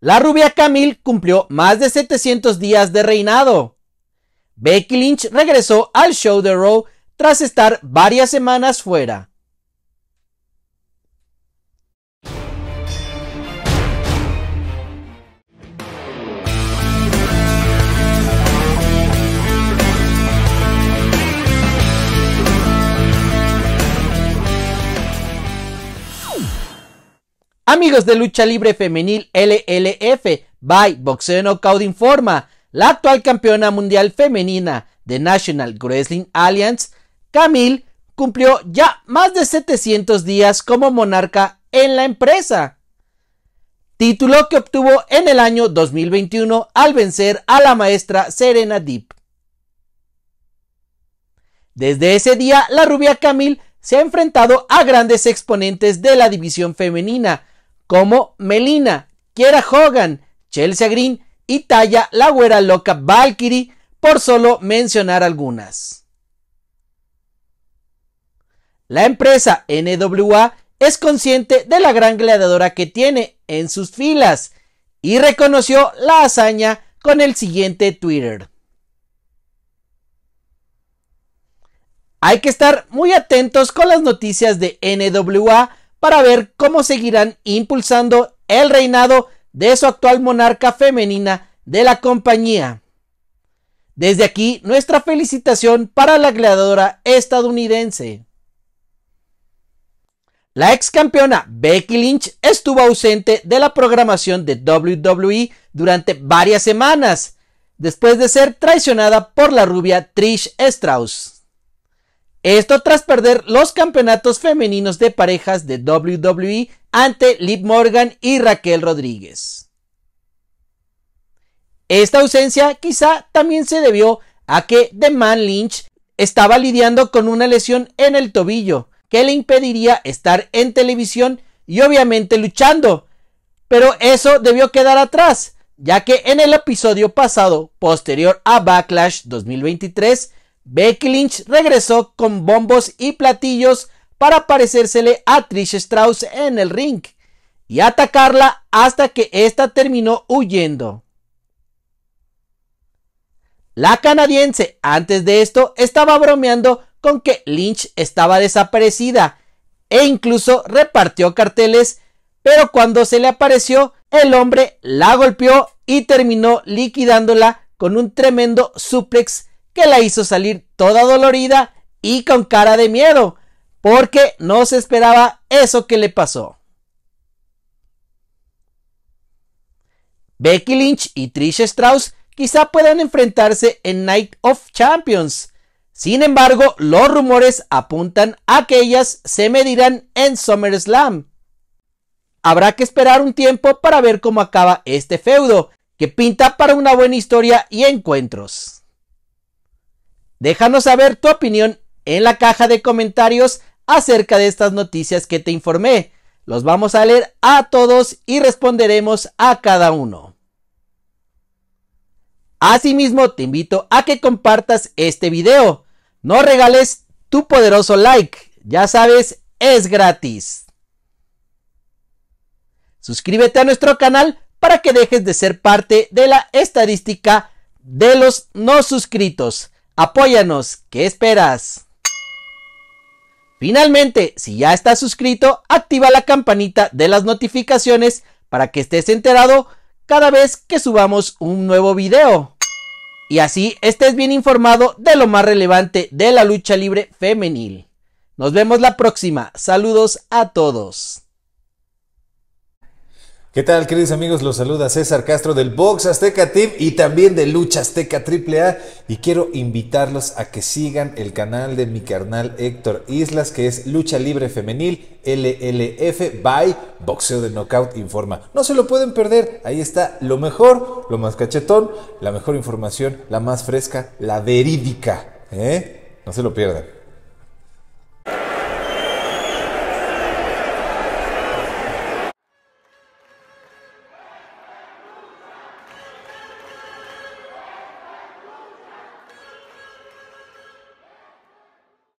la rubia Camille cumplió más de 700 días de reinado. Becky Lynch regresó al show de Raw tras estar varias semanas fuera. Amigos de Lucha Libre Femenil LLF, by Boxeo Knockout informa, la actual campeona mundial femenina de National Wrestling Alliance, Camille, cumplió ya más de 700 días como monarca en la empresa. Título que obtuvo en el año 2021 al vencer a la maestra Serena Deep. Desde ese día, la rubia Camille se ha enfrentado a grandes exponentes de la división femenina, como Melina, Kiera Hogan, Chelsea Green y Taya la güera loca Valkyrie, por solo mencionar algunas. La empresa NWA es consciente de la gran gladiadora que tiene en sus filas y reconoció la hazaña con el siguiente Twitter. Hay que estar muy atentos con las noticias de NWA para ver cómo seguirán impulsando el reinado de su actual monarca femenina de la compañía. Desde aquí, nuestra felicitación para la gladiadora estadounidense. La ex campeona Becky Lynch estuvo ausente de la programación de WWE durante varias semanas, después de ser traicionada por la rubia Trish Strauss. Esto tras perder los campeonatos femeninos de parejas de WWE ante Liv Morgan y Raquel Rodríguez. Esta ausencia quizá también se debió a que The Man Lynch estaba lidiando con una lesión en el tobillo que le impediría estar en televisión y obviamente luchando. Pero eso debió quedar atrás, ya que en el episodio pasado, posterior a Backlash 2023, Becky Lynch regresó con bombos y platillos para parecérsele a Trish Strauss en el ring y atacarla hasta que ésta terminó huyendo. La canadiense antes de esto estaba bromeando con que Lynch estaba desaparecida e incluso repartió carteles, pero cuando se le apareció el hombre la golpeó y terminó liquidándola con un tremendo suplex que la hizo salir toda dolorida y con cara de miedo, porque no se esperaba eso que le pasó. Becky Lynch y Trish Strauss quizá puedan enfrentarse en Night of Champions. Sin embargo, los rumores apuntan a que ellas se medirán en SummerSlam. Habrá que esperar un tiempo para ver cómo acaba este feudo, que pinta para una buena historia y encuentros. Déjanos saber tu opinión en la caja de comentarios acerca de estas noticias que te informé. Los vamos a leer a todos y responderemos a cada uno. Asimismo, te invito a que compartas este video. No regales tu poderoso like. Ya sabes, es gratis. Suscríbete a nuestro canal para que dejes de ser parte de la estadística de los no suscritos. Apóyanos, ¿qué esperas? Finalmente, si ya estás suscrito, activa la campanita de las notificaciones para que estés enterado cada vez que subamos un nuevo video. Y así estés bien informado de lo más relevante de la lucha libre femenil. Nos vemos la próxima. Saludos a todos. ¿Qué tal, queridos amigos? Los saluda César Castro del Box Azteca Team y también de Lucha Azteca AAA. Y quiero invitarlos a que sigan el canal de mi carnal Héctor Islas, que es Lucha Libre Femenil LLF by Boxeo de Knockout Informa. No se lo pueden perder, ahí está lo mejor, lo más cachetón, la mejor información, la más fresca, la verídica. ¿Eh? No se lo pierdan.